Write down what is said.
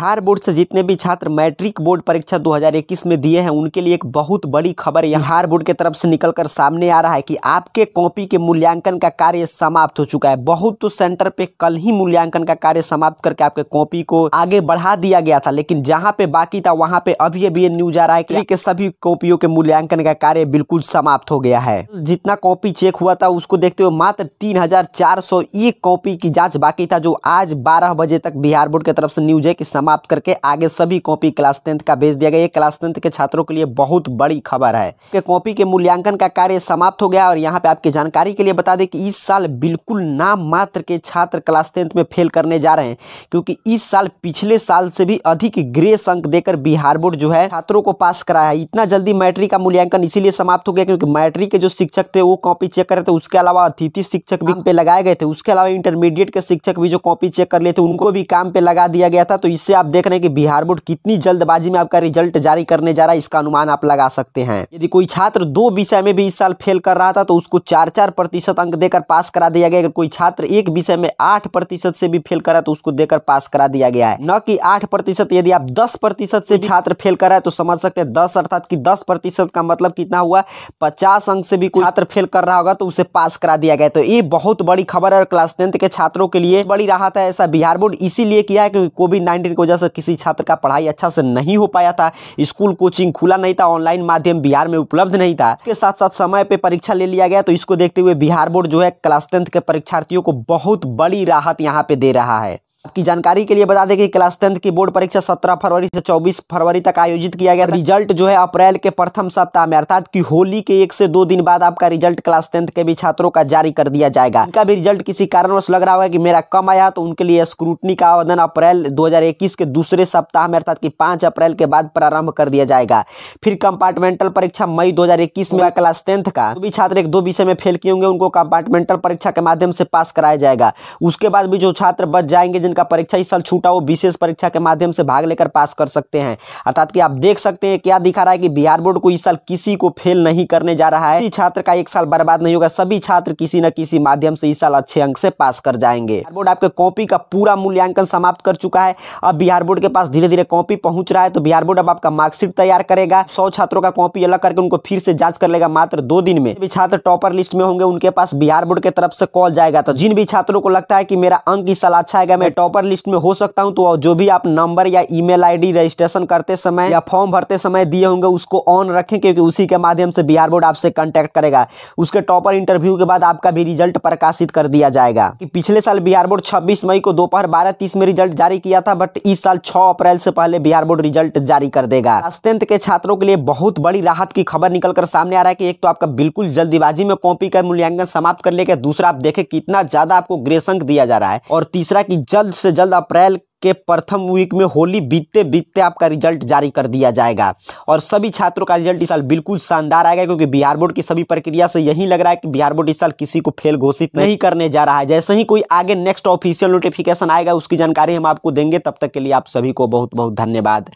Bihar board से जितने भी छात्र मैट्रिक बोर्ड परीक्षा 2021 में दिए हैं उनके लिए एक बहुत बड़ी खबर बिहार बोर्ड के तरफ से निकलकर सामने आ रहा है कि आपके कॉपी के मूल्यांकन का कार्य समाप्त हो चुका है बहुत तो सेंटर पे कल ही मूल्यांकन का कार्य समाप्त करके आपके कॉपी को आगे बढ़ा दिया गया था लेकिन जहाँ पे बाकी था वहाँ पे अभी अभी ये न्यूज आ रहा है की सभी कॉपियों के मूल्यांकन का कार्य बिल्कुल समाप्त हो गया है जितना कॉपी चेक हुआ था उसको देखते हुए मात्र तीन हजार कॉपी की जाँच बाकी था जो आज बारह बजे तक बिहार बोर्ड की तरफ से न्यूज है की समाप्त करके आगे सभी कॉपी क्लास टेंथ का भेज दिया गया ये क्लास टेंथ के छात्रों के लिए बहुत बड़ी खबर है कि कॉपी के मूल्यांकन का कार्य समाप्त हो गया और यहाँ पे आपकी जानकारी के लिए बता दें कि इस साल बिल्कुल नाम मात्र के छात्र क्लास टेंथ में फेल करने जा रहे हैं क्योंकि इस साल पिछले साल से भी अधिक ग्रेस अंक देकर बिहार बोर्ड जो है छात्रों को पास कराया है इतना जल्दी मैट्रिक का मूल्यांकन इसीलिए समाप्त हो गया क्योंकि मैट्रिक के जो शिक्षक थे वो कॉपी चेक कर रहे थे उसके अलावा अतिथि शिक्षक भी हाँ। पे लगाए गए थे उसके अलावा इंटरमीडिएट के शिक्षक भी जो कॉपी चेक कर लेते उनको भी काम पे लगा दिया गया था तो इससे आप देख रहे हैं कि बिहार बोर्ड कितनी जल्दबाजी में आपका रिजल्ट जारी करने जा रहा है इसका अनुमान आप लगा सकते हैं यदि कोई छात्र दो विषय में भी इस साल फेल कर रहा था तो उसको चार चार प्रतिशत अंक देकर पास करा दिया गया अगर कोई छात्र एक विषय में आठ प्रतिशत से भी फेल करा तो उसको देकर पास करा दिया गया है न कि आठ प्रतिशत यदि आप दस प्रतिशत से छात्र फेल करा है तो समझ सकते हैं दस अर्थात की दस प्रतिशत का मतलब कितना हुआ पचास अंक से भी कोई छात्र फेल कर रहा होगा तो उसे पास करा दिया गया तो ये बहुत बड़ी खबर है क्लास टेंथ के छात्रों के लिए बड़ी राहत है ऐसा बिहार बोर्ड इसीलिए किया है क्योंकि कोविड नाइन्टीन को वजह से किसी छात्र का पढ़ाई अच्छा से नहीं हो पाया था स्कूल कोचिंग खुला नहीं था ऑनलाइन माध्यम बिहार में उपलब्ध नहीं था इसके साथ साथ समय पर परीक्षा ले लिया गया तो इसको देखते हुए बिहार बोर्ड जो है क्लास टेंथ के परीक्षार्थियों को बहुत बड़ी राहत यहाँ पे दे रहा है की जानकारी के लिए बता दें कि क्लास टेंथ की बोर्ड परीक्षा 17 फरवरी से 24 फरवरी तक आयोजित किया गया रिजल्ट जो है अप्रैल के प्रथम सप्ताह में अर्थात कि होली के एक से दो दिन बाद आपका रिजल्ट क्लास टेंथ के भी छात्रों का जारी कर दिया जाएगा इनका भी रिजल्ट किसी कारणवश लग रहा होगा कि मेरा कम आया तो उनके लिए स्क्रूटनी का आवेदन अप्रैल दो के दूसरे सप्ताह में अर्थात की पांच अप्रैल के बाद प्रारंभ कर दिया जाएगा फिर कंपार्टमेंटल परीक्षा मई दो में क्लास टेंथ का भी छात्र एक दो विषय में फेल किए होंगे उनको कंपार्टमेंटल परीक्षा के माध्यम से पास कराया जाएगा उसके बाद भी जो छात्र बच जाएंगे जिन का परीक्षा इस साल छूटा वो विशेष परीक्षा के माध्यम से भाग लेकर पास कर सकते हैं अर्थात कि आप देख सकते हैं क्या दिखा रहा है कि बिहार बोर्ड को इस साल किसी को फेल नहीं करने जा रहा है किसी छात्र का एक साल बर्बाद नहीं होगा सभी छात्र किसी न किसी माध्यम से इस साल अच्छे अंक से पास कर जाएंगे बिहार बोर्ड आपके कॉपी का पूरा मूल्यांकन समाप्त कर चुका है अब बिहार बोर्ड के पास धीरे धीरे कॉपी पहुंच रहा है तो बिहार बोर्ड अब आपका मार्कशीट तैयार करेगा सौ छात्रों का कॉपी अलग करके उनको फिर से जांच कर लेगा मात्र दो दिन में भी छात्र टॉपर लिस्ट में होंगे उनके पास बिहार बोर्ड के तरफ से कॉल जाएगा तो जिन भी छात्रों को लगता है कि मेरा अंक इस साल अच्छा है मैं टॉप टॉपर लिस्ट में हो सकता हूं तो जो भी आप नंबर या ईमेल आईडी रजिस्ट्रेशन करते समय या फॉर्म भरते समय दिए होंगे उसको ऑन रखें क्योंकि उसी के माध्यम से बिहार बोर्ड आपसे कॉन्टैक्ट करेगा उसके टॉपर इंटरव्यू के बाद आपका भी रिजल्ट प्रकाशित कर दिया जाएगा कि पिछले साल बिहार बोर्ड छब्बीस मई को दोपहर बारह तीस में रिजल्ट जारी किया था बट इस साल छह अप्रैल से पहले बिहार बोर्ड रिजल्ट जारी कर देगा अस्तंत के छात्रों के लिए बहुत बड़ी राहत की खबर निकलकर सामने आ रहा है कि एक तो आपका बिल्कुल जल्दीबाजी में कॉपी का मूल्यांकन समाप्त कर लेगा दूसरा आप देखे कितना ज्यादा आपको ग्रेसंक दिया जा रहा है और तीसरा की जल्द से जल्द अप्रैल के प्रथम वीक में होली बीतते बीतते आपका रिजल्ट जारी कर दिया जाएगा और सभी छात्रों का रिजल्ट इस साल बिल्कुल शानदार आएगा क्योंकि बिहार बोर्ड की सभी प्रक्रिया से यही लग रहा है कि बिहार बोर्ड इस साल किसी को फेल घोषित नहीं करने जा रहा है जैसे ही कोई आगे नेक्स्ट ऑफिशियल नोटिफिकेशन आएगा उसकी जानकारी हम आपको देंगे तब तक के लिए आप सभी को बहुत बहुत धन्यवाद